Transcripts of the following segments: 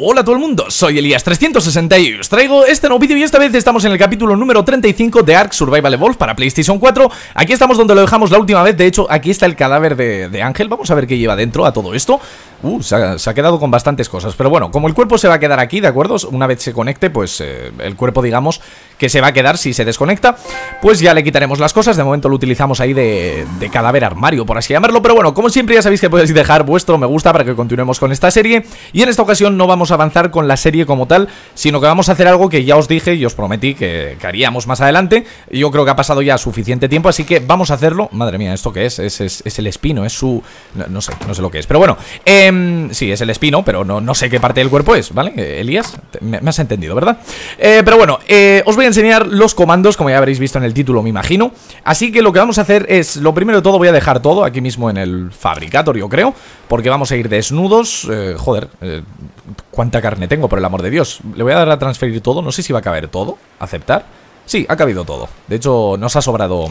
Hola a todo el mundo, soy elias 360 y os traigo este nuevo vídeo y esta vez estamos en el capítulo número 35 de Ark Survival Evolved para PlayStation 4 Aquí estamos donde lo dejamos la última vez, de hecho aquí está el cadáver de, Ángel, vamos a ver qué lleva dentro a todo esto Uh, se ha, quedado con bastantes cosas, pero bueno, como el cuerpo se va a quedar aquí, ¿de acuerdo? Una vez se conecte, pues eh, el cuerpo digamos que se va a quedar si se desconecta, pues ya le quitaremos las cosas. De momento lo utilizamos ahí de, cadáver armario, por así llamarlo. Pero bueno, como siempre ya sabéis que podéis dejar vuestro me gusta para que continuemos con esta serie. Y en esta ocasión no vamos a avanzar con la serie como tal, sino que vamos a hacer algo que ya os dije y os prometí que, haríamos más adelante. Yo creo que ha pasado ya suficiente tiempo, así que vamos a hacerlo. Madre mía, ¿esto qué es? Es, el espino, es su... No, sé, no sé lo que es. Pero bueno, em, sí, es el espino, pero no, sé qué parte del cuerpo es, ¿vale? Eh, Elías, me, has entendido, ¿verdad? Eh, pero bueno, eh, os voy a enseñar los comandos, como ya habréis visto en el título, me imagino. Así que lo que vamos a hacer es, lo primero de todo voy a dejar todo aquí mismo en el fabricator, yo creo, porque vamos a ir desnudos. Eh, joder, eh, cuánta carne tengo, por el amor de Dios. Le voy a dar a transferir todo, no sé si va a caber todo, aceptar. Sí, ha cabido todo. De hecho, nos ha sobrado...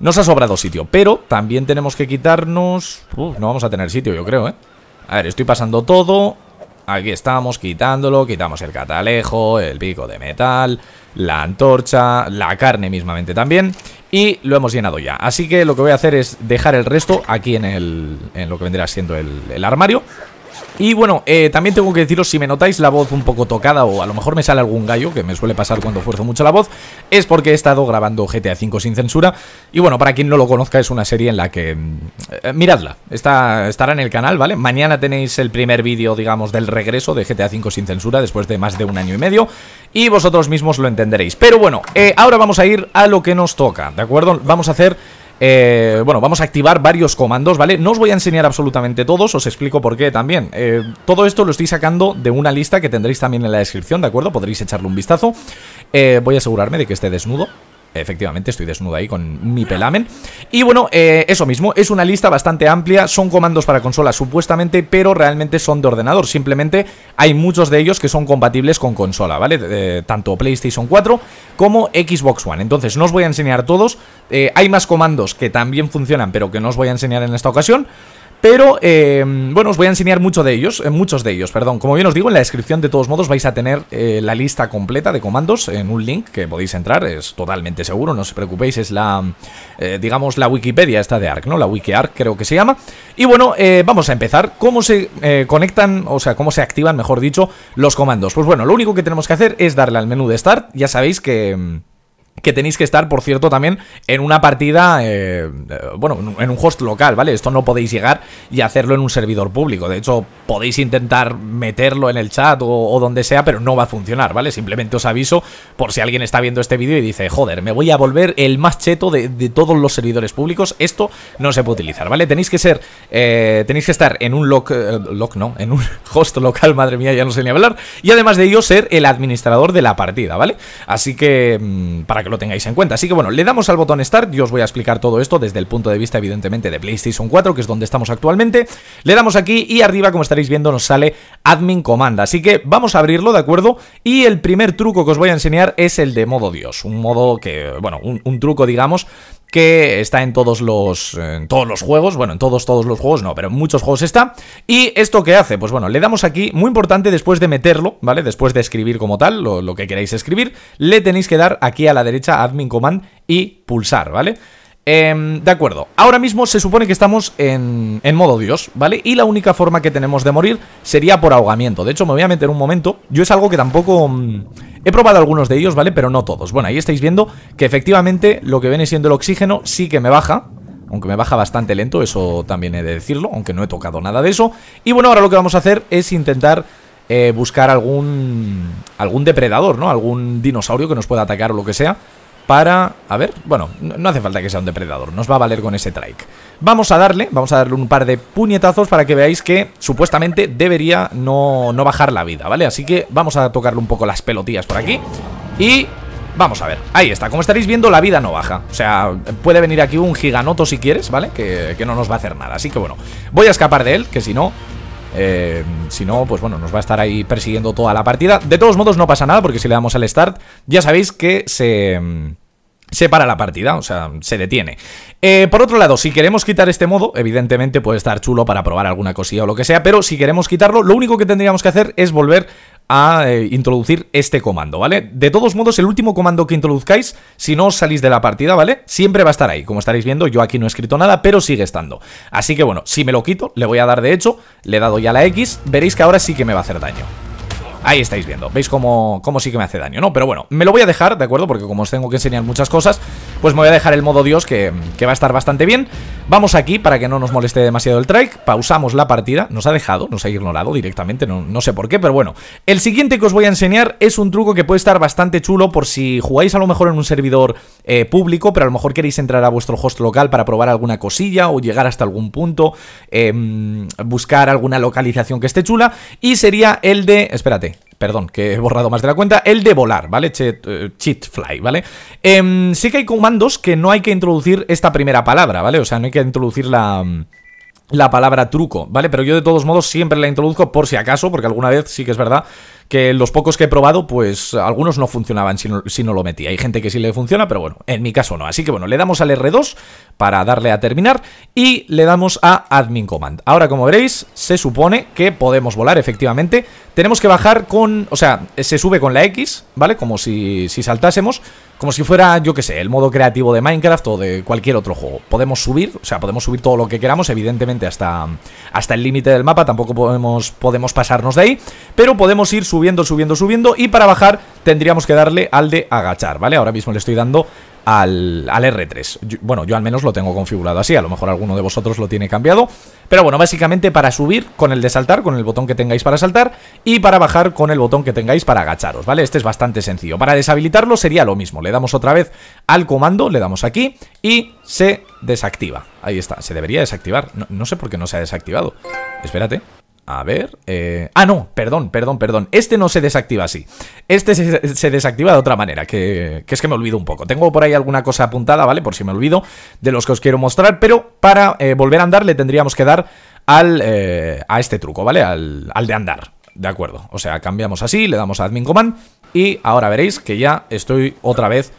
Nos ha sobrado sitio, pero también tenemos que quitarnos... no vamos a tener sitio, yo creo, ¿eh? A ver, estoy pasando todo Aquí estamos quitándolo, quitamos el catalejo, el pico de metal, la antorcha, la carne mismamente también y lo hemos llenado ya. Así que lo que voy a hacer es dejar el resto aquí en, el, en lo que vendrá siendo el armario y bueno, eh, también tengo que deciros, si me notáis la voz un poco tocada o a lo mejor me sale algún gallo, que me suele pasar cuando fuerzo mucho la voz, es porque he estado grabando GTA V sin censura. Y bueno, para quien no lo conozca, es una serie en la que... Mm, eh, miradla, está, estará en el canal, ¿vale? Mañana tenéis el primer vídeo, digamos, del regreso de GTA V sin censura después de más de un año y medio. Y vosotros mismos lo entenderéis. Pero bueno, eh, ahora vamos a ir a lo que nos toca, ¿de acuerdo? Vamos a hacer eh, bueno, vamos a activar varios comandos, ¿vale? No os voy a enseñar absolutamente todos, os explico por qué también. Eh, todo esto lo estoy sacando de una lista que tendréis también en la descripción, ¿de acuerdo? Podréis echarle un vistazo. Eh, voy a asegurarme de que esté desnudo. Efectivamente, estoy desnudo ahí con mi pelamen. Y bueno, eh, eso mismo, es una lista bastante amplia, son comandos para consola supuestamente, pero realmente son de ordenador. Simplemente hay muchos de ellos que son compatibles con consola, ¿vale? tanto PlayStation 4 como Xbox One. Entonces, no os voy a enseñar todos. Eh, hay más comandos que también funcionan, pero que no os voy a enseñar en esta ocasión. Pero, em, bueno, os voy a enseñar mucho de ellos, eh, muchos de ellos, perdón. Como bien os digo, en la descripción de todos modos vais a tener eh, la lista completa de comandos en un link que podéis entrar, es totalmente seguro, no os preocupéis, es la, eh, digamos, la Wikipedia esta de ARC, ¿no? La WikiArc creo que se llama. Y bueno, vamos a empezar. ¿Cómo se conectan, o sea, cómo se activan, mejor dicho, los comandos? Pues bueno, lo único que tenemos que hacer es darle al menú de Start, ya sabéis que... Em, que tenéis que estar, por cierto, también en una partida, eh, eh, bueno, en un host local, ¿vale? Esto no podéis llegar y hacerlo en un servidor público. De hecho, podéis intentar meterlo en el chat o, donde sea, pero no va a funcionar, ¿vale? Simplemente os aviso por si alguien está viendo este vídeo y dice, joder, me voy a volver el más cheto de, todos los servidores públicos. Esto no se puede utilizar, ¿vale? Tenéis que ser, eh, tenéis que estar en un no, en un host local, madre mía, ya no sé ni hablar. Y además de ello, ser el administrador de la partida, ¿vale? Así que, mm, para que lo tengáis en cuenta. Así que bueno, le damos al botón Start, yo os voy a explicar todo esto desde el punto de vista evidentemente de PlayStation 4, que es donde estamos actualmente. Le damos aquí y arriba, como estaréis viendo, nos sale Admin Command. Así que vamos a abrirlo, ¿de acuerdo? Y el primer truco que os voy a enseñar es el de modo Dios, un modo que, bueno, un, un truco, digamos, que está en todos los en todos los juegos, bueno, en todos todos los juegos no, pero en muchos juegos está. ¿Y esto qué hace? Pues bueno, le damos aquí, muy importante después de meterlo, ¿vale? Después de escribir como tal, lo, que queráis escribir, le tenéis que dar aquí a la derecha admin command y pulsar, ¿vale? Eh, de acuerdo, ahora mismo se supone que estamos en, en, modo dios, ¿vale? Y la única forma que tenemos de morir sería por ahogamiento De hecho me voy a meter un momento, yo es algo que tampoco... Mm, He probado algunos de ellos, ¿vale? Pero no todos. Bueno, ahí estáis viendo que efectivamente lo que viene siendo el oxígeno sí que me baja, aunque me baja bastante lento, eso también he de decirlo, aunque no he tocado nada de eso. Y bueno, ahora lo que vamos a hacer es intentar eh, buscar algún, algún depredador, ¿no? Algún dinosaurio que nos pueda atacar o lo que sea para... A ver, bueno, no hace falta que sea un depredador, nos va a valer con ese trike. Vamos a darle, vamos a darle un par de puñetazos para que veáis que supuestamente debería no, no bajar la vida, ¿vale? Así que vamos a tocarle un poco las pelotillas por aquí y... Vamos a ver, ahí está, como estaréis viendo la vida no baja O sea, puede venir aquí un giganoto si quieres, ¿vale? Que, que no nos va a hacer nada, así que bueno Voy a escapar de él, que si no eh, si no, pues bueno, nos va a estar ahí persiguiendo toda la partida. De todos modos, no pasa nada, porque si le damos al start, ya sabéis que se se para la partida, o sea, se detiene. Eh, por otro lado, si queremos quitar este modo, evidentemente puede estar chulo para probar alguna cosilla o lo que sea, pero si queremos quitarlo, lo único que tendríamos que hacer es volver a eh, introducir este comando, ¿vale? De todos modos, el último comando que introduzcáis, si no os salís de la partida, ¿vale? Siempre va a estar ahí, como estaréis viendo, yo aquí no he escrito nada, pero sigue estando. Así que bueno, si me lo quito, le voy a dar de hecho, le he dado ya la X, veréis que ahora sí que me va a hacer daño. Ahí estáis viendo, veis cómo, cómo sí que me hace daño, ¿no? Pero bueno, me lo voy a dejar, ¿de acuerdo? Porque como os tengo que enseñar muchas cosas, pues me voy a dejar el modo Dios que, que va a estar bastante bien Vamos aquí para que no nos moleste demasiado el trike. Pausamos la partida. Nos ha dejado, nos ha ignorado directamente, no, no sé por qué, pero bueno. El siguiente que os voy a enseñar es un truco que puede estar bastante chulo por si jugáis a lo mejor en un servidor eh, público, pero a lo mejor queréis entrar a vuestro host local para probar alguna cosilla o llegar hasta algún punto, em, buscar alguna localización que esté chula. Y sería el de... Espérate, perdón, que he borrado más de la cuenta, el de volar, ¿vale? Eh, cheat, fly, ¿vale? Em, sí que hay comandos que no hay que introducir esta primera palabra, ¿vale? O sea, no hay que introducir la la palabra truco, ¿vale? Pero yo de todos modos siempre la introduzco por si acaso, porque alguna vez sí que es verdad que los pocos que he probado, pues algunos no funcionaban si no, si no, lo metía. Hay gente que sí le funciona, pero bueno, en mi caso no. Así que bueno, le damos al R2 para darle a terminar y le damos a admin command. Ahora, como veréis, se supone que podemos volar, efectivamente. Tenemos que bajar con... o sea, se sube con la X, ¿vale? Como si, si saltásemos como si fuera, yo que sé, el modo creativo de Minecraft o de cualquier otro juego. Podemos subir, o sea, podemos subir todo lo que queramos, evidentemente hasta, hasta el límite del mapa, tampoco podemos, podemos pasarnos de ahí, pero podemos ir subiendo, subiendo, subiendo y para bajar tendríamos que darle al de agachar, ¿vale? Ahora mismo le estoy dando al, R3. bueno, yo al menos lo tengo configurado así, a lo mejor alguno de vosotros lo tiene cambiado. Pero bueno, básicamente para subir con el de saltar, con el botón que tengáis para saltar, y para bajar con el botón que tengáis para agacharos, ¿vale? Este es bastante sencillo. Para deshabilitarlo sería lo mismo, le damos otra vez al comando, le damos aquí, y se desactiva. Ahí está, se debería desactivar. no sé por qué no se ha desactivado. Espérate. A ver. Eh... Ah, no, perdón, perdón, perdón. Este no se desactiva así. Este se, desactiva de otra manera, que, es que me olvido un poco. Tengo por ahí alguna cosa apuntada, ¿vale? Por si me olvido de los que os quiero mostrar, pero para eh, volver a andar le tendríamos que dar al, eh, a este truco, ¿vale? Al, al de andar. De acuerdo. O sea, cambiamos así, le damos a admin command y ahora veréis que ya estoy otra vez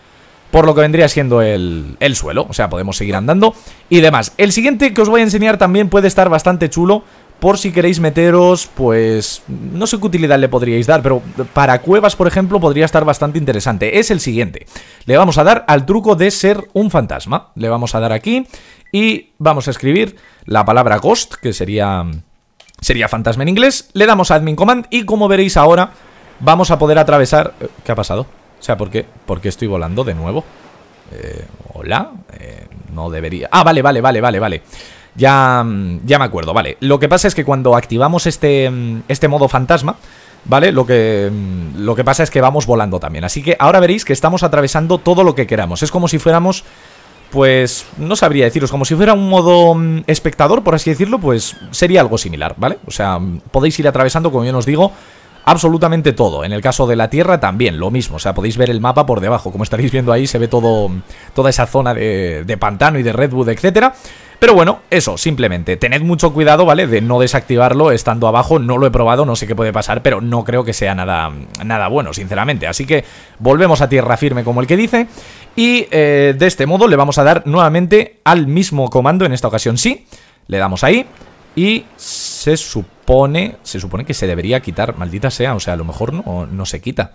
por lo que vendría siendo el, el, suelo. O sea, podemos seguir andando y demás. El siguiente que os voy a enseñar también puede estar bastante chulo por si queréis meteros, pues no sé qué utilidad le podríais dar, pero para cuevas, por ejemplo, podría estar bastante interesante. Es el siguiente. Le vamos a dar al truco de ser un fantasma. Le vamos a dar aquí y vamos a escribir la palabra ghost, que sería sería fantasma en inglés. Le damos a admin command y como veréis ahora vamos a poder atravesar... Eh, ¿Qué ha pasado? O sea, ¿por qué, ¿Por qué estoy volando de nuevo? Eh, ¿Hola? Eh, no debería... Ah, vale, vale, vale, vale, vale. Ya, mm, ya me acuerdo, vale. Lo que pasa es que cuando activamos este, mm, este modo fantasma, ¿vale? Lo que, mm, lo que pasa es que vamos volando también. Así que ahora veréis que estamos atravesando todo lo que queramos. Es como si fuéramos, pues, no sabría deciros, como si fuera un modo espectador, por así decirlo, pues sería algo similar, ¿vale? O sea, podéis ir atravesando, como yo os digo, absolutamente todo. En el caso de la Tierra también, lo mismo. O sea, podéis ver el mapa por debajo. Como estaréis viendo ahí, se ve todo toda esa zona de, de pantano y de redwood, etcétera. Pero bueno, eso, simplemente, tened mucho cuidado, ¿vale? De no desactivarlo estando abajo, no lo he probado, no sé qué puede pasar, pero no creo que sea nada, nada bueno, sinceramente. Así que volvemos a tierra firme como el que dice y eh, de este modo le vamos a dar nuevamente al mismo comando, en esta ocasión sí, le damos ahí y se supone, se supone que se debería quitar, maldita sea, o sea, a lo mejor no, no se quita.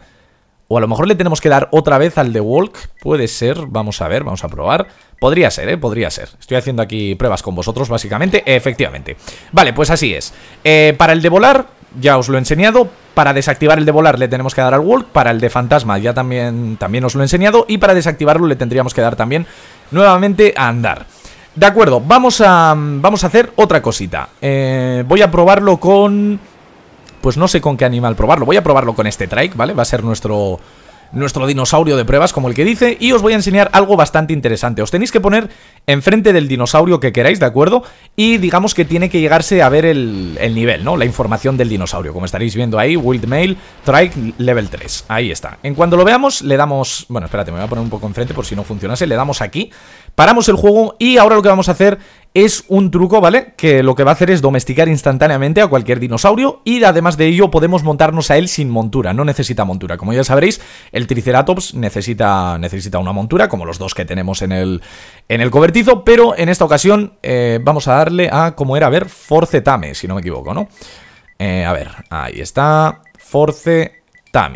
O a lo mejor le tenemos que dar otra vez al de Walk. Puede ser, vamos a ver, vamos a probar. Podría ser, ¿eh? Podría ser. Estoy haciendo aquí pruebas con vosotros, básicamente. Efectivamente. Vale, pues así es. Eh, para el de volar, ya os lo he enseñado. Para desactivar el de volar le tenemos que dar al Walk. Para el de fantasma ya también, también os lo he enseñado. Y para desactivarlo le tendríamos que dar también nuevamente a andar. De acuerdo, vamos a, vamos a hacer otra cosita. Eh, voy a probarlo con pues no sé con qué animal probarlo. Voy a probarlo con este trike, ¿vale? Va a ser nuestro nuestro dinosaurio de pruebas, como el que dice, y os voy a enseñar algo bastante interesante. Os tenéis que poner enfrente del dinosaurio que queráis, ¿de acuerdo? Y digamos que tiene que llegarse a ver el, nivel, ¿no? La información del dinosaurio, como estaréis viendo ahí, Wild Mail, Trike Level 3, ahí está. En cuanto lo veamos, le damos... Bueno, espérate, me voy a poner un poco enfrente por si no funcionase, le damos aquí, paramos el juego y ahora lo que vamos a hacer es un truco, ¿vale? Que lo que va a hacer es domesticar instantáneamente a cualquier dinosaurio y además de ello podemos montarnos a él sin montura, no necesita montura. Como ya sabréis, el Triceratops necesita, necesita una montura, como los dos que tenemos en el, en el cobertizo, pero en esta ocasión eh, vamos a darle a, como era? A ver, tame si no me equivoco, ¿no? Eh, a ver, ahí está, Force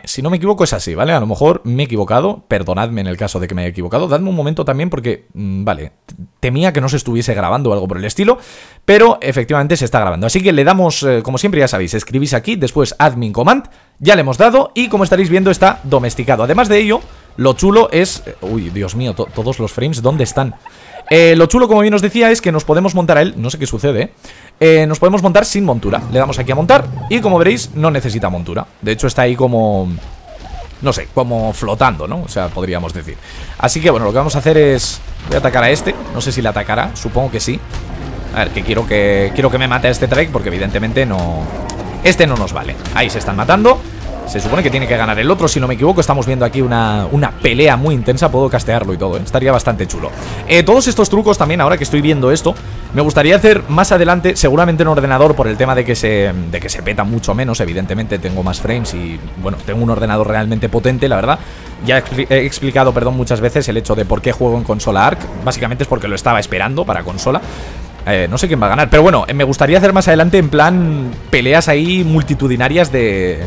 si no me equivoco es así, ¿vale? A lo mejor me he equivocado, perdonadme en el caso de que me haya equivocado, dadme un momento también porque, mm, vale, temía que no se estuviese grabando o algo por el estilo, pero efectivamente se está grabando. Así que le damos, eh, como siempre ya sabéis, escribís aquí, después admin command, ya le hemos dado y como estaréis viendo está domesticado. Además de ello, lo chulo es... Eh, uy, Dios mío, todos los frames, ¿dónde están? Eh, lo chulo, como bien os decía, es que nos podemos montar a él No sé qué sucede, eh, eh, Nos podemos montar sin montura Le damos aquí a montar Y como veréis, no necesita montura De hecho, está ahí como... No sé, como flotando, ¿no? O sea, podríamos decir Así que, bueno, lo que vamos a hacer es... Voy a atacar a este No sé si le atacará Supongo que sí A ver, que quiero que, quiero que me mate a este Trek Porque evidentemente no... Este no nos vale Ahí se están matando se supone que tiene que ganar el otro, si no me equivoco Estamos viendo aquí una, una pelea muy intensa Puedo castearlo y todo, ¿eh? estaría bastante chulo eh, Todos estos trucos también, ahora que estoy viendo esto Me gustaría hacer más adelante Seguramente en ordenador por el tema de que se De que se peta mucho menos, evidentemente Tengo más frames y, bueno, tengo un ordenador Realmente potente, la verdad ya he explicado, perdón, muchas veces el hecho de por qué juego en consola ARC. Básicamente es porque lo estaba esperando para consola. Eh, no sé quién va a ganar, pero bueno, me gustaría hacer más adelante en plan peleas ahí multitudinarias de,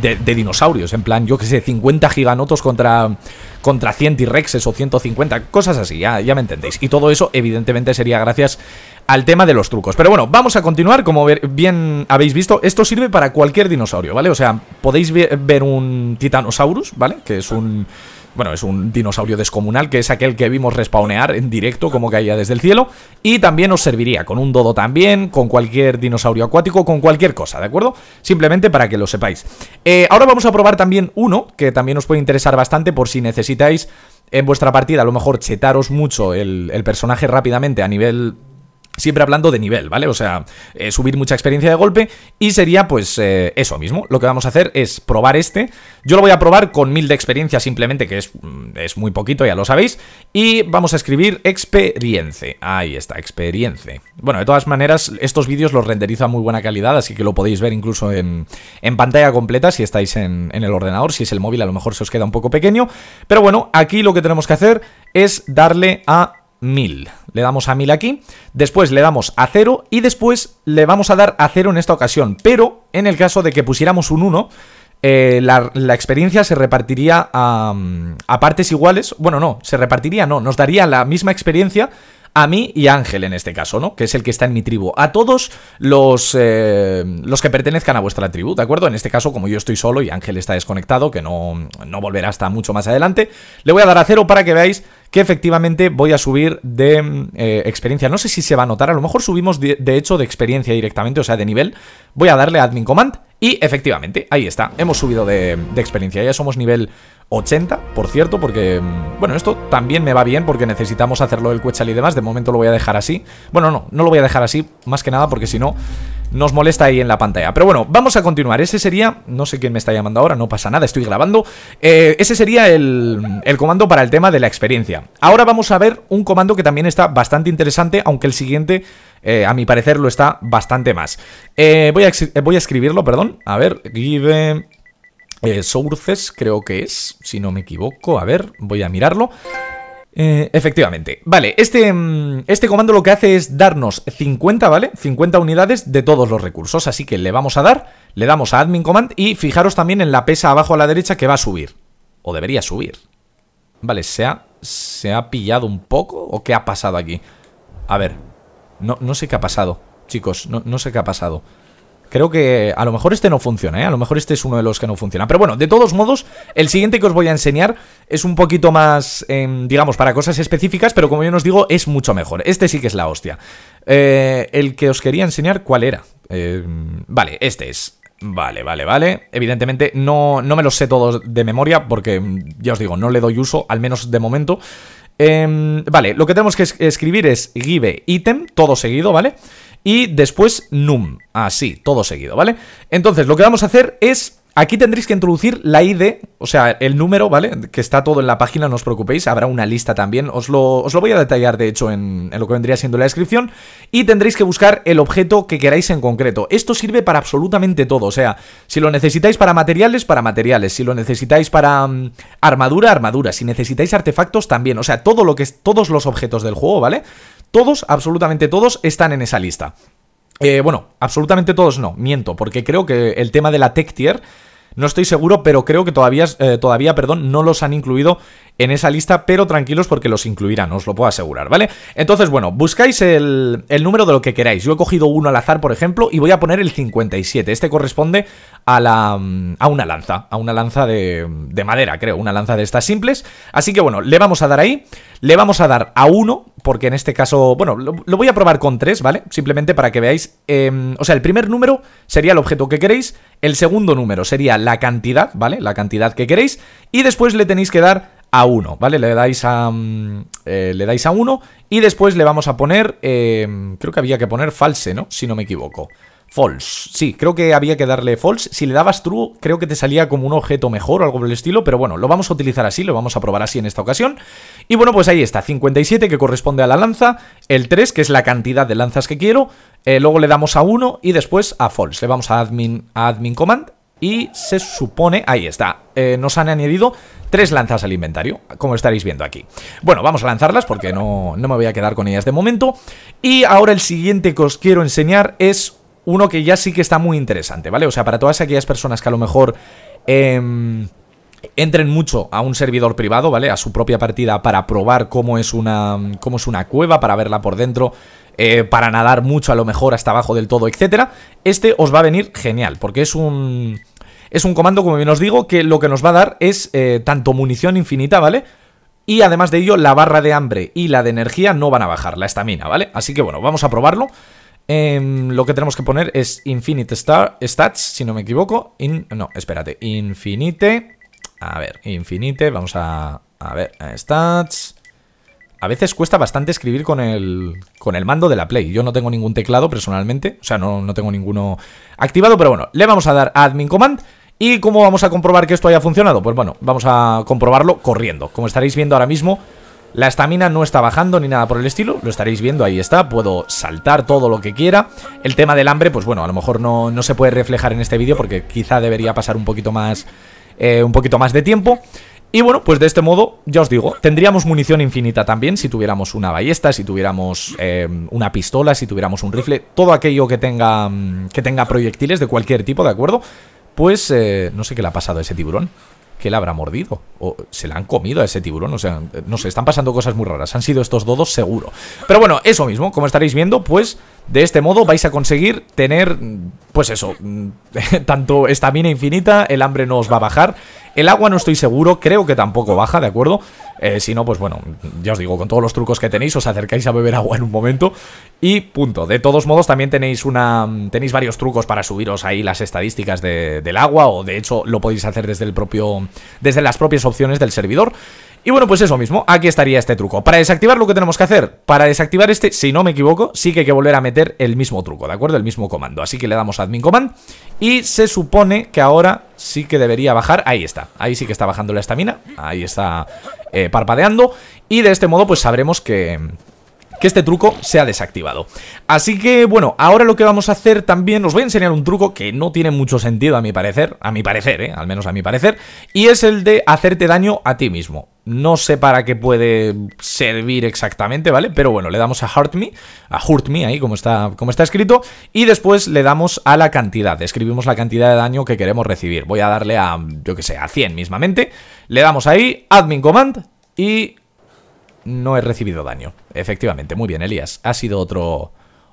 de, dinosaurios, en plan, yo que sé, 50 giganotos contra, contra 100 T-Rexes o 150, cosas así, ya, ya me entendéis. Y todo eso, evidentemente, sería gracias al tema de los trucos. Pero bueno, vamos a continuar, como bien habéis visto, esto sirve para cualquier dinosaurio, ¿vale? O sea, podéis ver un Titanosaurus, ¿vale? Que es un bueno, es un dinosaurio descomunal, que es aquel que vimos respawnear en directo como caía desde el cielo, y también os serviría con un dodo también, con cualquier dinosaurio acuático, con cualquier cosa, ¿de acuerdo? Simplemente para que lo sepáis. Eh, ahora vamos a probar también uno, que también os puede interesar bastante por si necesitáis en vuestra partida a lo mejor chetaros mucho el personaje rápidamente a nivel Siempre hablando de nivel, ¿vale? O sea, eh, subir mucha experiencia de golpe y sería pues eh, eso mismo. Lo que vamos a hacer es probar este. Yo lo voy a probar con 1000 de experiencia simplemente, que es, mm, es muy poquito, ya lo sabéis. Y vamos a escribir experiencia. Ahí está, experiencia. Bueno, de todas maneras, estos vídeos los renderizo a muy buena calidad, así que lo podéis ver incluso en, pantalla completa si estáis en el ordenador. Si es el móvil, a lo mejor se os queda un poco pequeño. Pero bueno, aquí lo que tenemos que hacer es darle a 1000. Le damos a 1000 aquí, después le damos a 0 y después le vamos a dar a 0 en esta ocasión. Pero en el caso de que pusiéramos un 1, eh, la, experiencia se repartiría mm, a, partes iguales. Bueno, no, se repartiría, no, nos daría la misma experiencia a mí y a Ángel en este caso, ¿no? Que es el que está en mi tribu. A todos los, eh, los que pertenezcan a vuestra tribu, ¿de acuerdo? En este caso, como yo estoy solo y Ángel está desconectado, que no, no volverá hasta mucho más adelante, le voy a dar a cero para que veáis que efectivamente voy a subir de mm, eh, experiencia. No sé si se va a notar, a lo mejor subimos de, hecho de experiencia directamente, o sea, de nivel. Voy a darle admin command y efectivamente, ahí está, hemos subido de, experiencia. Ya somos nivel 80, por cierto, porque, mm, bueno, esto también me va bien porque necesitamos hacerlo el Quetzal y demás. De momento lo voy a dejar así. Bueno, no, no lo voy a dejar así, más que nada porque si no nos molesta ahí en la pantalla. Pero bueno, vamos a continuar. Ese sería, no sé quién me está llamando ahora, no pasa nada, estoy grabando. Eh, ese sería el, comando para el tema de la experiencia. Ahora vamos a ver un comando que también está bastante interesante, aunque el siguiente eh, a mi parecer lo está bastante más. Eh, voy, a, escribirlo, perdón. A ver, give... sources creo que es, si no me equivoco. A ver, voy a mirarlo. Eh, efectivamente. Vale, este, mm, este comando lo que hace es darnos 50, ¿vale? 50 unidades de todos los recursos. Así que le vamos a dar, le damos a admin command y fijaros también en la pesa abajo a la derecha que va a subir. O debería subir. Vale, se ha, se ha pillado un poco o qué ha pasado aquí. A ver, no, no sé qué ha pasado, chicos, no, no sé qué ha pasado. Creo que a lo mejor este no funciona, ¿eh? A lo mejor este es uno de los que no funciona. Pero bueno, de todos modos, el siguiente que os voy a enseñar es un poquito más, em, digamos, para cosas específicas, pero como yo os digo, es mucho mejor. Este sí que es la hostia. Eh, el que os quería enseñar, ¿cuál era? Eh, vale, este es. Vale, vale, vale. Evidentemente no, no me los sé todos de memoria porque, em, ya os digo, no le doy uso, al menos de momento. Em, vale, lo que tenemos que escribir es give item, todo seguido, ¿vale? vale y después num, así, todo seguido, ¿vale? Entonces, lo que vamos a hacer es... Aquí tendréis que introducir la ID, o sea, el número, ¿vale? Que está todo en la página, no os preocupéis, habrá una lista también. Os lo, voy a detallar, de hecho, en, lo que vendría siendo la descripción. Y tendréis que buscar el objeto que queráis en concreto. Esto sirve para absolutamente todo, o sea, si lo necesitáis para materiales, para materiales. Si lo necesitáis para mm, armadura, armadura. Si necesitáis artefactos, también. O sea, todo lo que es, todos los objetos del juego, ¿vale? Todos, absolutamente todos, están en esa lista. Eh, bueno, absolutamente todos no, miento, porque creo que el tema de la tech tier... No estoy seguro, pero creo que todavía, eh, todavía perdón, no los han incluido en esa lista, pero tranquilos porque los incluirán, os lo puedo asegurar, ¿vale? Entonces, bueno, buscáis el, el número de lo que queráis. Yo he cogido uno al azar, por ejemplo, y voy a poner el 57. Este corresponde a, la, a una lanza, a una lanza de, de madera, creo, una lanza de estas simples. Así que, bueno, le vamos a dar ahí, le vamos a dar a uno porque en este caso, bueno, lo, voy a probar con tres, ¿vale? Simplemente para que veáis, em, o sea, el primer número sería el objeto que queréis, el segundo número sería la cantidad, ¿vale? La cantidad que queréis, y después le tenéis que dar a 1, ¿vale? Le dais a, mm, eh, le dais a 1 y después le vamos a poner, em, creo que había que poner false, ¿no? Si no me equivoco. False, sí, creo que había que darle false. Si le dabas true, creo que te salía como un objeto mejor o algo del estilo, pero bueno, lo vamos a utilizar así, lo vamos a probar así en esta ocasión. Y bueno, pues ahí está, 57 que corresponde a la lanza, el 3 que es la cantidad de lanzas que quiero, eh, luego le damos a 1 y después a false. Le vamos a admin, a admin command y se supone, ahí está, eh, nos han añadido tres lanzas al inventario, como estaréis viendo aquí. Bueno, vamos a lanzarlas porque no, no me voy a quedar con ellas de momento. Y ahora el siguiente que os quiero enseñar es uno que ya sí que está muy interesante, ¿vale? O sea, para todas aquellas personas que a lo mejor... Em, entren mucho a un servidor privado, ¿vale? A su propia partida para probar cómo es una, cómo es una cueva, para verla por dentro, eh, para nadar mucho a lo mejor hasta abajo del todo, etcétera, este os va a venir genial, porque es un... Es un comando, como bien os digo, que lo que nos va a dar es eh, tanto munición infinita, ¿vale? Y además de ello, la barra de hambre y la de energía no van a bajar, la estamina, ¿vale? Así que bueno, vamos a probarlo. Em, lo que tenemos que poner es Infinite Star, Stats, si no me equivoco. no, espérate. Infinite. A ver, Infinite. Vamos a... A ver, Stats a veces cuesta bastante escribir con el, con el mando de la Play. Yo no tengo ningún teclado personalmente, o sea, no, tengo ninguno activado, pero bueno, le vamos a dar admin command. ¿Y cómo vamos a comprobar que esto haya funcionado? Pues bueno, vamos a comprobarlo corriendo. Como estaréis viendo ahora mismo, la estamina no está bajando ni nada por el estilo. Lo estaréis viendo, ahí está. Puedo saltar todo lo que quiera. El tema del hambre, pues bueno, a lo mejor no, no se puede reflejar en este vídeo porque quizá debería pasar un poquito más, eh, un poquito más de tiempo. Y bueno, pues de este modo, ya os digo, tendríamos munición infinita también si tuviéramos una ballesta, si tuviéramos em, una pistola, si tuviéramos un rifle, todo aquello que tenga, mm, que tenga proyectiles de cualquier tipo, ¿de acuerdo? Pues eh, no sé qué le ha pasado a ese tiburón. que le habrá mordido? ¿O se le han comido a ese tiburón? O sea, no sé, están pasando cosas muy raras. Han sido estos dodos seguro. Pero bueno, eso mismo, como estaréis viendo, pues de este modo vais a conseguir tener, mm, pues eso, mm, tanto esta mina infinita, el hambre no os va a bajar el agua no estoy seguro, creo que tampoco baja, ¿de acuerdo? Eh, si no, pues bueno, ya os digo, con todos los trucos que tenéis, os acercáis a beber agua en un momento y punto. De todos modos, también tenéis una tenéis varios trucos para subiros ahí las estadísticas del agua o de hecho lo podéis hacer desde el propio desde las propias opciones del servidor. Y bueno, pues eso mismo, aquí estaría este truco. Para desactivar lo que tenemos que hacer, para desactivar este, si no me equivoco, sí que hay que volver a meter el mismo truco, ¿de acuerdo? El mismo comando. Así que le damos admin command y se supone que ahora sí que debería bajar. Ahí está, ahí sí que está bajando la estamina, ahí está eh, parpadeando. Y de este modo pues sabremos que que este truco se ha desactivado. Así que, bueno, ahora lo que vamos a hacer también, os voy a enseñar un truco que no tiene mucho sentido a mi parecer, a mi parecer, eh, al menos a mi parecer, y es el de hacerte daño a ti mismo. No sé para qué puede servir exactamente, ¿vale? Pero bueno, le damos a Hurt Me, a Hurt Me, ahí como está, como está escrito, y después le damos a la cantidad, escribimos la cantidad de daño que queremos recibir. Voy a darle a, yo que sé, a 100 mismamente, le damos ahí, Admin Command, y no he recibido daño. Efectivamente, muy bien, Elías. Ha sido otro...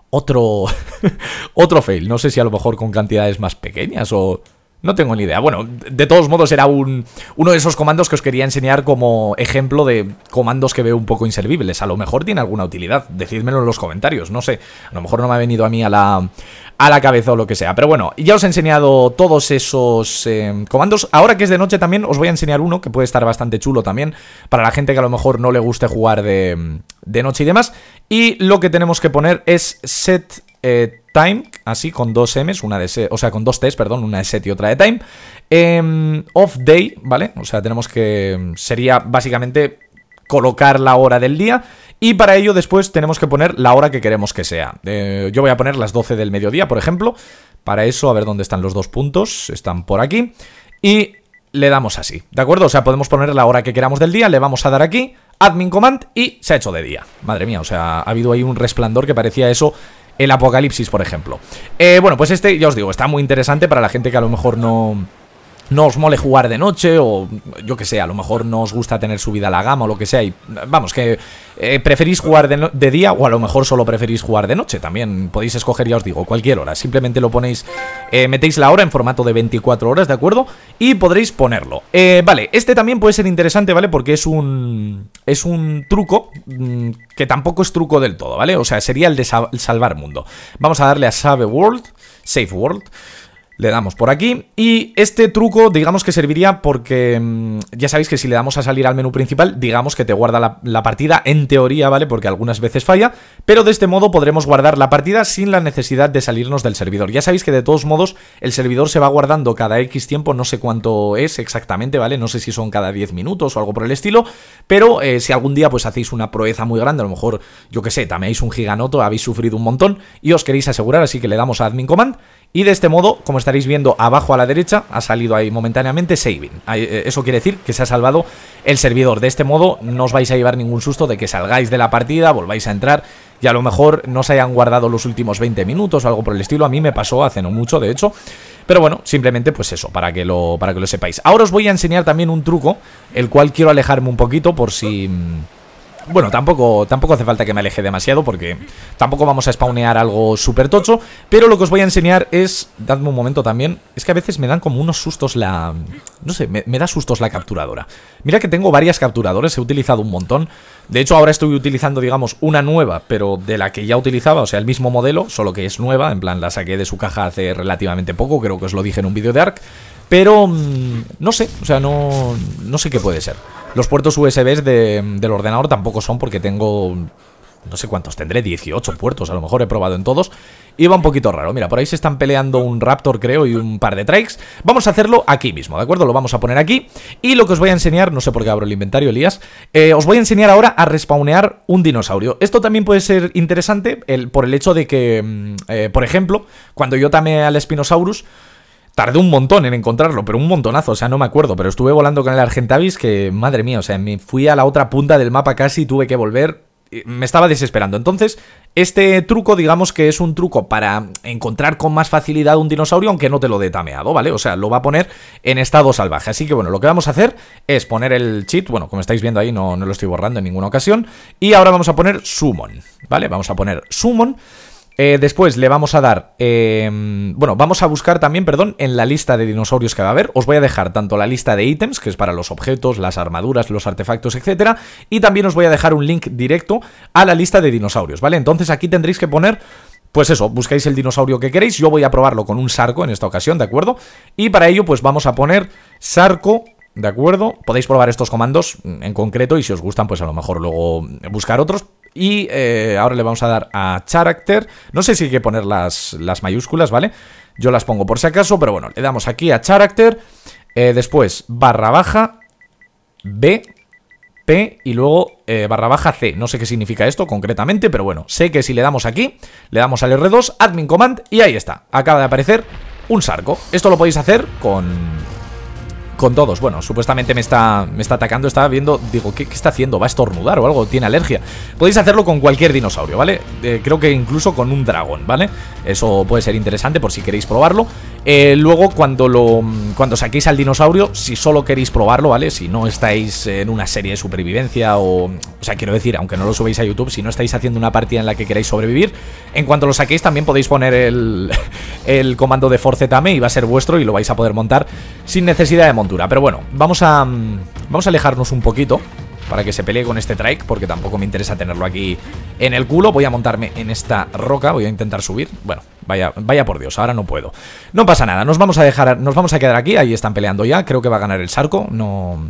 Otro... otro fail. No sé si a lo mejor con cantidades más pequeñas o... No tengo ni idea. Bueno, de todos modos era un, uno de esos comandos que os quería enseñar como ejemplo de comandos que veo un poco inservibles. A lo mejor tiene alguna utilidad. Decídmelo en los comentarios, no sé. A lo mejor no me ha venido a mí a la, a la cabeza o lo que sea. Pero bueno, ya os he enseñado todos esos em, comandos. Ahora que es de noche también os voy a enseñar uno que puede estar bastante chulo también para la gente que a lo mejor no le guste jugar de, em, noche y demás. Y lo que tenemos que poner es set... Eh, time, así con dos M's, una de set, o sea, con dos T's, perdón, una de set y otra de time. of em, off day, ¿vale? O sea, tenemos que. Sería básicamente colocar la hora del día y para ello después tenemos que poner la hora que queremos que sea. Eh, yo voy a poner las 12 del mediodía, por ejemplo. Para eso, a ver dónde están los dos puntos. Están por aquí. Y le damos así, ¿de acuerdo? O sea, podemos poner la hora que queramos del día, le vamos a dar aquí, admin command y se ha hecho de día. Madre mía, o sea, ha habido ahí un resplandor que parecía eso el apocalipsis, por ejemplo. Eh, bueno, pues este, ya os digo, está muy interesante para la gente que a lo mejor no no os mole jugar de noche o yo que sé, a lo mejor no os gusta tener subida a la gama o lo que sea y vamos, que eh, preferís jugar de, día o a lo mejor solo preferís jugar de noche también podéis escoger, ya os digo, cualquier hora simplemente lo ponéis, eh, metéis la hora en formato de 24 horas, ¿de acuerdo? y podréis ponerlo, eh, vale, este también puede ser interesante, ¿vale? porque es un es un truco mm, que tampoco es truco del todo, ¿vale? o sea, sería el de salvar mundo, vamos a darle a Save World Save World le damos por aquí y este truco digamos que serviría porque mm, ya sabéis que si le damos a salir al menú principal digamos que te guarda la, partida en teoría, ¿vale? Porque algunas veces falla, pero de este modo podremos guardar la partida sin la necesidad de salirnos del servidor. Ya sabéis que de todos modos el servidor se va guardando cada X tiempo, no sé cuánto es exactamente, ¿vale? No sé si son cada 10 minutos o algo por el estilo, pero eh, si algún día pues hacéis una proeza muy grande, a lo mejor, yo que sé, taméis un giganoto, habéis sufrido un montón y os queréis asegurar, así que le damos a admin command y de este modo, como estaréis viendo abajo a la derecha, ha salido ahí momentáneamente saving. Eh, eso quiere decir que se ha salvado el servidor. De este modo no os vais a llevar ningún susto de que salgáis de la partida, volváis a entrar y a lo mejor no se hayan guardado los últimos 20 minutos o algo por el estilo. A mí me pasó hace no mucho, de hecho. Pero bueno, simplemente pues eso, para que lo, para que lo sepáis. Ahora os voy a enseñar también un truco, el cual quiero alejarme un poquito por si... Mm, bueno, tampoco, tampoco hace falta que me aleje demasiado porque tampoco vamos a spawnear algo súper tocho. Pero lo que os voy a enseñar es... Dadme un momento también. Es que a veces me dan como unos sustos la... No sé, me, da sustos la capturadora. Mira que tengo varias capturadoras, he utilizado un montón. De hecho, ahora estoy utilizando, digamos, una nueva, pero de la que ya utilizaba, o sea, el mismo modelo, solo que es nueva. En plan, la saqué de su caja hace relativamente poco, creo que os lo dije en un vídeo de Ark Pero, mm, no sé, o sea, no, no sé qué puede ser. Los puertos USB del ordenador tampoco son porque tengo... No sé cuántos tendré, 18 puertos, a lo mejor he probado en todos Y va un poquito raro, mira, por ahí se están peleando un Raptor creo y un par de Trikes Vamos a hacerlo aquí mismo, ¿de acuerdo? Lo vamos a poner aquí Y lo que os voy a enseñar, no sé por qué abro el inventario, Elías eh, Os voy a enseñar ahora a respawnear un dinosaurio Esto también puede ser interesante el, por el hecho de que, mm, eh, por ejemplo, cuando yo tame al Spinosaurus Tardé un montón en encontrarlo, pero un montonazo, o sea, no me acuerdo, pero estuve volando con el Argentavis que, madre mía, o sea, me fui a la otra punta del mapa casi y tuve que volver me estaba desesperando. Entonces, este truco, digamos que es un truco para encontrar con más facilidad un dinosaurio, aunque no te lo dé tameado, ¿vale? O sea, lo va a poner en estado salvaje. Así que, bueno, lo que vamos a hacer es poner el cheat, bueno, como estáis viendo ahí, no, no lo estoy borrando en ninguna ocasión, y ahora vamos a poner summon, ¿vale? Vamos a poner summon... Eh, después le vamos a dar, eh, bueno, vamos a buscar también, perdón, en la lista de dinosaurios que va a haber. Os voy a dejar tanto la lista de ítems, que es para los objetos, las armaduras, los artefactos, etcétera, y también os voy a dejar un link directo a la lista de dinosaurios, ¿vale? Entonces aquí tendréis que poner pues eso, buscáis el dinosaurio que queréis. Yo voy a probarlo con un sarco en esta ocasión, ¿de acuerdo? Y para ello, pues vamos a poner sarco, ¿de acuerdo? Podéis probar estos comandos en concreto y si os gustan, pues a lo mejor luego buscar otros. Y eh, ahora le vamos a dar a Character. No sé si hay que poner las, mayúsculas, ¿vale? Yo las pongo por si acaso, pero bueno, le damos aquí a Character. Eh, después, barra baja, B, P y luego eh, barra baja C. No sé qué significa esto concretamente, pero bueno, sé que si le damos aquí, le damos al R2, admin command y ahí está. Acaba de aparecer un sarco. Esto lo podéis hacer con con todos. Bueno, supuestamente me está, me está atacando, estaba viendo, digo, ¿qué, está haciendo? ¿Va a estornudar o algo? ¿Tiene alergia? Podéis hacerlo con cualquier dinosaurio, ¿vale? Eh, creo que incluso con un dragón, ¿vale? Eso puede ser interesante por si queréis probarlo. Eh, luego, cuando, lo, cuando saquéis al dinosaurio, si solo queréis probarlo, ¿vale? Si no estáis en una serie de supervivencia o... O sea, quiero decir, aunque no lo subáis a YouTube, si no estáis haciendo una partida en la que queráis sobrevivir, en cuanto lo saquéis también podéis poner el, el comando de force tame y va a ser vuestro y lo vais a poder montar sin necesidad de montar pero bueno, vamos a, mm, vamos a alejarnos un poquito para que se pelee con este trike, porque tampoco me interesa tenerlo aquí en el culo. Voy a montarme en esta roca, voy a intentar subir. Bueno, vaya, vaya por Dios, ahora no puedo. No pasa nada, nos vamos a dejar, nos vamos a quedar aquí, ahí están peleando ya, creo que va a ganar el Sarco, no...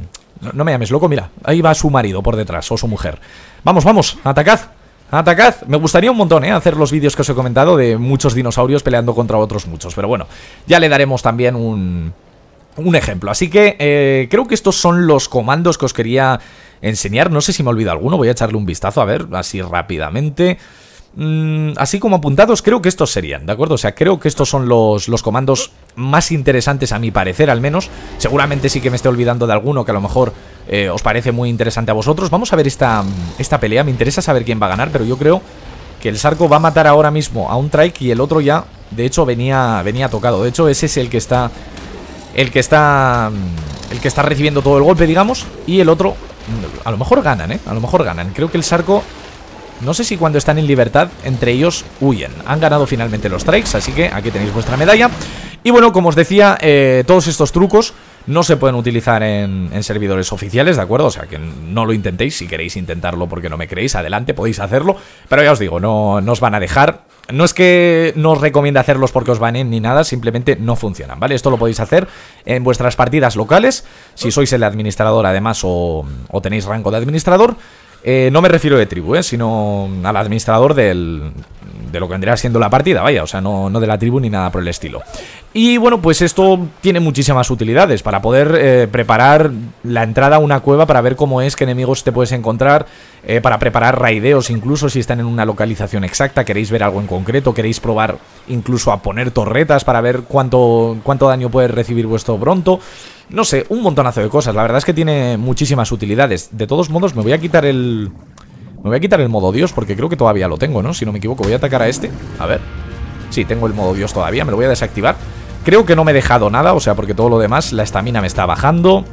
No me llames loco, mira, ahí va su marido por detrás, o su mujer. Vamos, vamos, atacad. Atacad, me gustaría un montón, ¿eh? Hacer los vídeos que os he comentado de muchos dinosaurios peleando contra otros muchos. Pero bueno, ya le daremos también un, un ejemplo. Así que eh, creo que estos son los comandos que os quería enseñar. No sé si me olvido alguno, voy a echarle un vistazo a ver, así rápidamente. Mm, así como apuntados, creo que estos serían, ¿de acuerdo? O sea, creo que estos son los, los comandos más interesantes a mi parecer, al menos. Seguramente sí que me esté olvidando de alguno que a lo mejor eh, os parece muy interesante a vosotros. Vamos a ver esta, esta pelea, me interesa saber quién va a ganar, pero yo creo que el Sarco va a matar ahora mismo a un Trike y el otro ya, de hecho, venía, venía tocado. De hecho, ese es el que está el que está mm, el que está recibiendo todo el golpe, digamos, y el otro mm, a lo mejor ganan, ¿eh? A lo mejor ganan. Creo que el Sarco no sé si cuando están en libertad entre ellos huyen. Han ganado finalmente los strikes así que aquí tenéis vuestra medalla. Y bueno, como os decía, eh, todos estos trucos no se pueden utilizar en, servidores oficiales, ¿de acuerdo? O sea, que no lo intentéis. Si queréis intentarlo porque no me creéis, adelante, podéis hacerlo. Pero ya os digo, no, os van a dejar. No es que no os recomienda hacerlos porque os en ni nada, simplemente no funcionan, ¿vale? Esto lo podéis hacer en vuestras partidas locales, si sois el administrador además o tenéis rango de administrador. Eh, no me refiero de tribu, eh, sino al administrador del, de lo que vendría siendo la partida, vaya, o sea, no, de la tribu ni nada por el estilo. Y bueno, pues esto tiene muchísimas utilidades para poder eh, preparar la entrada a una cueva para ver cómo es, que enemigos te puedes encontrar, para preparar raideos incluso si están en una localización exacta, queréis ver algo en concreto, queréis probar incluso a poner torretas para ver cuánto, cuánto daño puede recibir vuestro pronto. No sé, un montonazo de cosas. La verdad es que tiene muchísimas utilidades. De todos modos, me voy a quitar el... Me voy a quitar el modo Dios porque creo que todavía lo tengo, ¿no? Si no me equivoco, voy a atacar a este. A ver. Sí, tengo el modo Dios todavía, me lo voy a desactivar. Creo que no me he dejado nada, o sea, porque todo lo demás, la estamina me está bajando.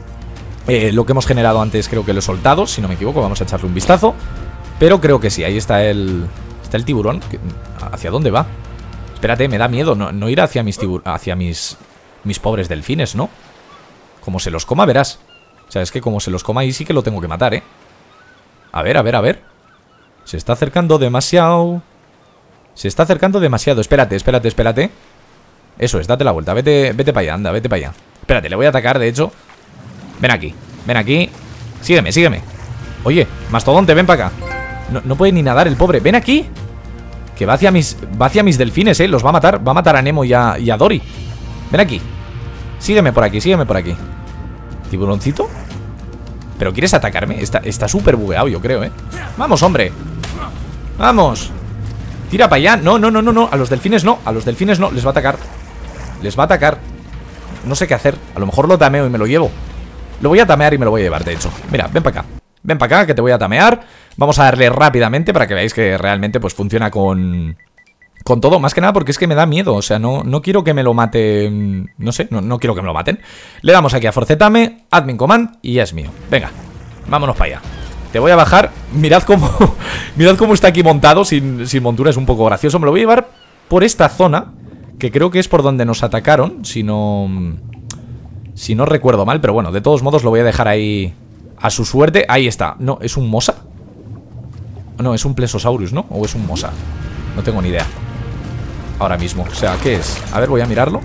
Eh, lo que hemos generado antes creo que lo he soltado, si no me equivoco, vamos a echarle un vistazo. Pero creo que sí, ahí está el... Está el tiburón. ¿Hacia dónde va? Espérate, me da miedo no, no ir hacia mis hacia mis... mis pobres delfines, ¿no? Como se los coma, verás. O sea, es que como se los coma ahí sí que lo tengo que matar, ¿eh? A ver, a ver, a ver. Se está acercando demasiado. Se está acercando demasiado. Espérate, espérate, espérate. Eso es, date la vuelta. Vete, vete para allá, anda, vete para allá. Espérate, le voy a atacar, de hecho. Ven aquí, ven aquí. Sígueme, sígueme. Oye, mastodonte, ven para acá. No, puede ni nadar el pobre. Ven aquí. Que va hacia mis, va hacia mis delfines, ¿eh? Los va a matar. Va a matar a Nemo y a, y a Dory. Ven aquí. Sígueme por aquí, sígueme por aquí. ¿Tiburoncito? ¿Pero quieres atacarme? Está súper bugueado, yo creo, ¿eh? ¡Vamos, hombre! ¡Vamos! ¡Tira para allá! No, no, no, no, no. A los delfines no. A los delfines no. Les va a atacar. Les va a atacar. No sé qué hacer. A lo mejor lo tameo y me lo llevo. Lo voy a tamear y me lo voy a llevar, de hecho. Mira, ven para acá. Ven para acá, que te voy a tamear. Vamos a darle rápidamente para que veáis que realmente pues funciona con con todo, más que nada porque es que me da miedo, o sea, no, no quiero que me lo maten no sé, no, quiero que me lo maten. Le damos aquí a forcetame, admin command y ya es mío. Venga, vámonos para allá. Te voy a bajar, mirad cómo, mirad cómo está aquí montado, sin, sin montura, es un poco gracioso. Me lo voy a llevar por esta zona, que creo que es por donde nos atacaron, si no, si no recuerdo mal. Pero bueno, de todos modos lo voy a dejar ahí a su suerte. Ahí está, no, ¿es un Mosa? No, es un Plesosaurus, ¿no? ¿O es un Mosa? No tengo ni idea ahora mismo. O sea, ¿qué es? A ver, voy a mirarlo.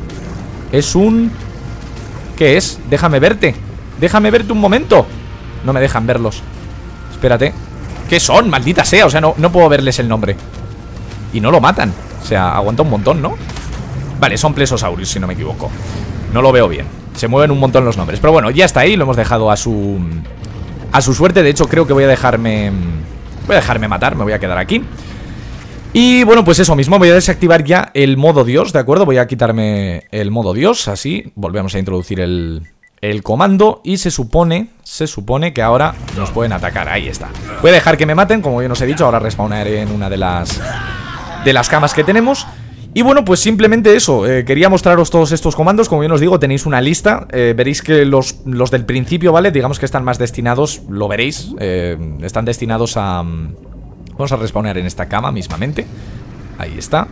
Es un... ¿Qué es? Déjame verte. Déjame verte un momento. No me dejan verlos. Espérate. ¿Qué son? Maldita sea. O sea, no, no puedo verles el nombre. Y no lo matan. O sea, aguanta un montón, ¿no? Vale, son plesosaurios, si no me equivoco. No lo veo bien. Se mueven un montón los nombres. Pero bueno, ya está ahí. Lo hemos dejado a su... A su suerte. De hecho, creo que voy a dejarme... Voy a dejarme matar. Me voy a quedar aquí. Y bueno, pues eso mismo, voy a desactivar ya el modo Dios, ¿de acuerdo? Voy a quitarme el modo Dios, así volvemos a introducir el, comando y se supone, se supone que ahora nos pueden atacar, ahí está. Voy a dejar que me maten, como yo os he dicho, ahora respawnaré en una de las, de las camas que tenemos. Y bueno, pues simplemente eso, eh, quería mostraros todos estos comandos, como bien os digo, tenéis una lista, eh, veréis que los, del principio, ¿vale? Digamos que están más destinados, lo veréis, eh, están destinados a... Vamos a respawnear en esta cama mismamente. Ahí está.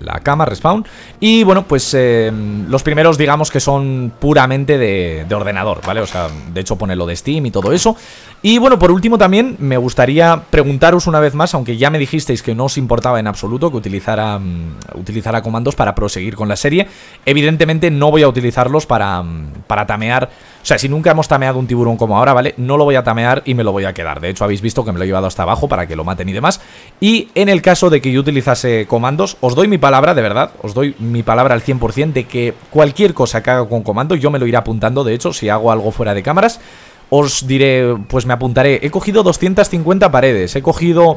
La cama, respawn. Y bueno, pues eh, los primeros digamos que son puramente de, ordenador, ¿vale? O sea, de hecho pone lo de Steam y todo eso. Y bueno, por último también me gustaría preguntaros una vez más, aunque ya me dijisteis que no os importaba en absoluto que utilizara, mm, utilizara comandos para proseguir con la serie. Evidentemente no voy a utilizarlos para, mm, para tamear o sea, si nunca hemos tameado un tiburón como ahora, ¿vale? No lo voy a tamear y me lo voy a quedar. De hecho, habéis visto que me lo he llevado hasta abajo para que lo maten y demás. Y en el caso de que yo utilizase comandos, os doy mi palabra, de verdad, os doy mi palabra al 100% de que cualquier cosa que haga con comando, yo me lo iré apuntando, de hecho, si hago algo fuera de cámaras, os diré, pues me apuntaré, he cogido 250 paredes, he cogido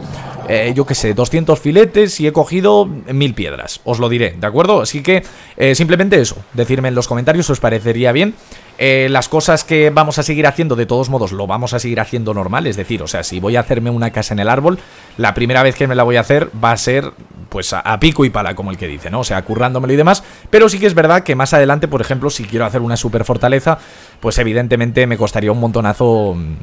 eh, yo qué sé, 200 filetes y he cogido mil piedras. Os lo diré, ¿de acuerdo? Así que eh, simplemente eso, decirme en los comentarios si os parecería bien. Eh, las cosas que vamos a seguir haciendo, de todos modos, lo vamos a seguir haciendo normal. Es decir, o sea, si voy a hacerme una casa en el árbol, la primera vez que me la voy a hacer va a ser, pues, a, pico y pala, como el que dice, ¿no? O sea, currándomelo y demás. Pero sí que es verdad que más adelante, por ejemplo, si quiero hacer una super fortaleza, pues evidentemente me costaría un montonazo mm,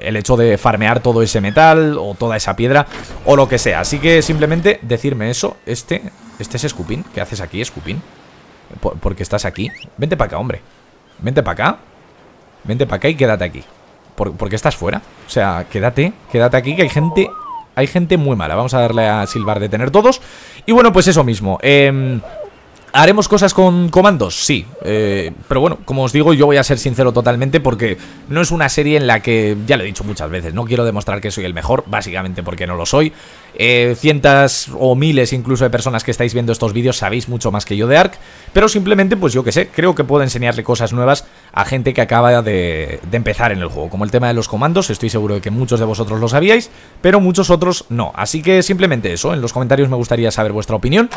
el hecho de farmear todo ese metal o toda esa piedra o lo que sea. Así que simplemente decirme eso. Este, este es Scoopin. ¿Qué haces aquí, Scoopin? porque estás aquí. Vente para acá, hombre. Vente para acá. Vente para acá y quédate aquí. porque estás fuera. O sea, quédate, quédate aquí que hay gente... Hay gente muy mala. Vamos a darle a silbar de tener todos. Y bueno, pues eso mismo. Eh, ¿Haremos cosas con comandos? Sí. Eh, pero bueno, como os digo, yo voy a ser sincero totalmente porque no es una serie en la que, ya lo he dicho muchas veces, no quiero demostrar que soy el mejor, básicamente porque no lo soy. Eh, cientas cientos o miles incluso de personas que estáis viendo estos vídeos sabéis mucho más que yo de Ark, pero simplemente, pues yo que sé, creo que puedo enseñarle cosas nuevas a gente que acaba de, de empezar en el juego, como el tema de los comandos, estoy seguro de que muchos de vosotros lo sabíais, pero muchos otros no, así que simplemente eso, en los comentarios me gustaría saber vuestra opinión,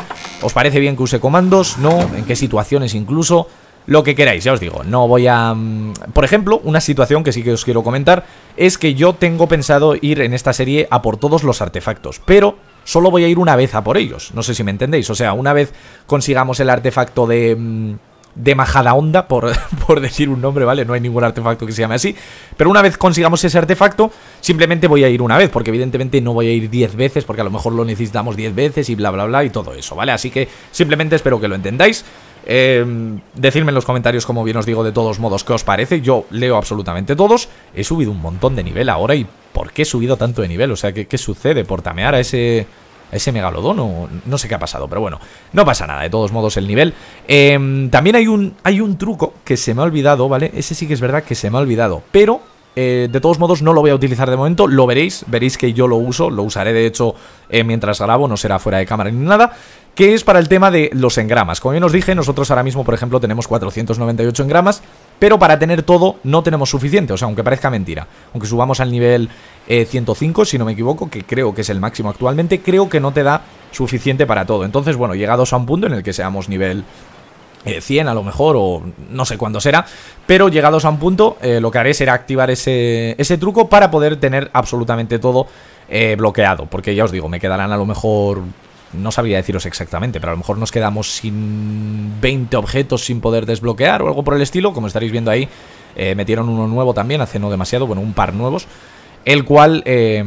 ¿os parece bien que use comandos? ¿No? ¿En qué situaciones incluso? lo que queráis, ya os digo, no voy a... Mm, por ejemplo, una situación que sí que os quiero comentar es que yo tengo pensado ir en esta serie a por todos los artefactos, pero solo voy a ir una vez a por ellos, no sé si me entendéis, o sea, una vez consigamos el artefacto de mm, de majada onda, por decir un nombre, ¿vale? No hay ningún artefacto que se llame así. Pero una vez consigamos ese artefacto, simplemente voy a ir una vez, porque evidentemente no voy a ir 10 veces, porque a lo mejor lo necesitamos 10 veces y bla, bla, bla, y todo eso, ¿vale? Así que simplemente espero que lo entendáis. Eh, decidme en los comentarios, como bien os digo, de todos modos, qué os parece. Yo leo absolutamente todos. He subido un montón de nivel ahora y ¿por qué he subido tanto de nivel? O sea, ¿qué, qué sucede por tamear a ese ese megalodón o no sé qué ha pasado, pero bueno, no pasa nada, de todos modos el nivel. Em, también hay un, hay un truco que se me ha olvidado, ¿vale? Ese sí que es verdad que se me ha olvidado, pero eh, de todos modos, no lo voy a utilizar de momento, lo veréis, veréis que yo lo uso, lo usaré de hecho eh, mientras grabo, no será fuera de cámara ni nada, que es para el tema de los engramas. Como bien os dije, nosotros ahora mismo, por ejemplo, tenemos 498 engramas, pero para tener todo no tenemos suficiente, o sea, aunque parezca mentira. Aunque subamos al nivel 105, eh, si no me equivoco, que creo que es el máximo actualmente, creo que no te da suficiente para todo. Entonces, bueno, llegados a un punto en el que seamos nivel 100 eh, a lo mejor o no sé cuándo será, pero llegados a un punto eh, lo que haré será activar ese, truco para poder tener absolutamente todo eh, bloqueado, porque ya os digo, me quedarán a lo mejor, no sabría deciros exactamente, pero a lo mejor nos quedamos sin 20 objetos sin poder desbloquear o algo por el estilo, como estaréis viendo ahí, metieron uno nuevo también hace no demasiado, bueno, un par nuevos el cual eh,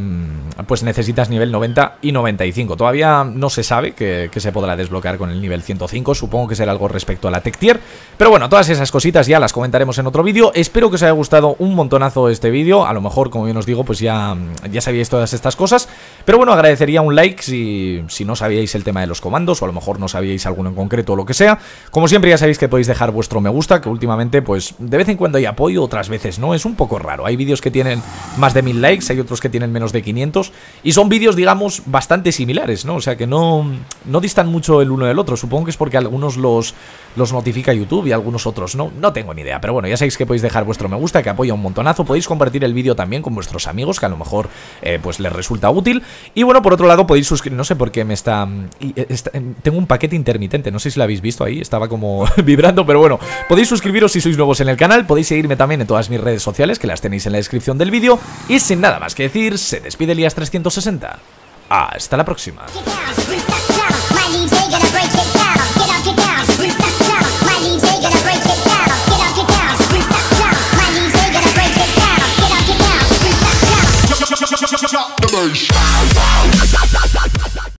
pues necesitas nivel 90 y 95. Todavía no se sabe que, se podrá desbloquear con el nivel 105, supongo que será algo respecto a la Tech Tier. Pero bueno, todas esas cositas ya las comentaremos en otro vídeo. Espero que os haya gustado un montonazo este vídeo, a lo mejor, como yo os digo, pues ya, ya sabíais todas estas cosas. Pero bueno, agradecería un like si, si no sabíais el tema de los comandos o a lo mejor no sabíais alguno en concreto o lo que sea. Como siempre ya sabéis que podéis dejar vuestro me gusta, que últimamente pues de vez en cuando hay apoyo, otras veces no, es un poco raro. Hay vídeos que tienen más de mil likes, hay otros que tienen menos de 500 y son vídeos digamos bastante similares, ¿no? O sea que no, no distan mucho el uno del otro, supongo que es porque algunos los, los notifica YouTube y algunos otros no, no tengo ni idea, pero bueno, ya sabéis que podéis dejar vuestro me gusta, que apoya un montonazo, podéis compartir el vídeo también con vuestros amigos, que a lo mejor eh, pues les resulta útil. Y bueno, por otro lado podéis suscribir, no sé por qué me está, mm, eh, em, Tengo un paquete intermitente, no sé si lo habéis visto ahí, estaba como vibrando, pero bueno, podéis suscribiros si sois nuevos en el canal, podéis seguirme también en todas mis redes sociales, que las tenéis en la descripción del vídeo, y sin nada más que decir, se despide Elías360. Hasta la próxima. Nation.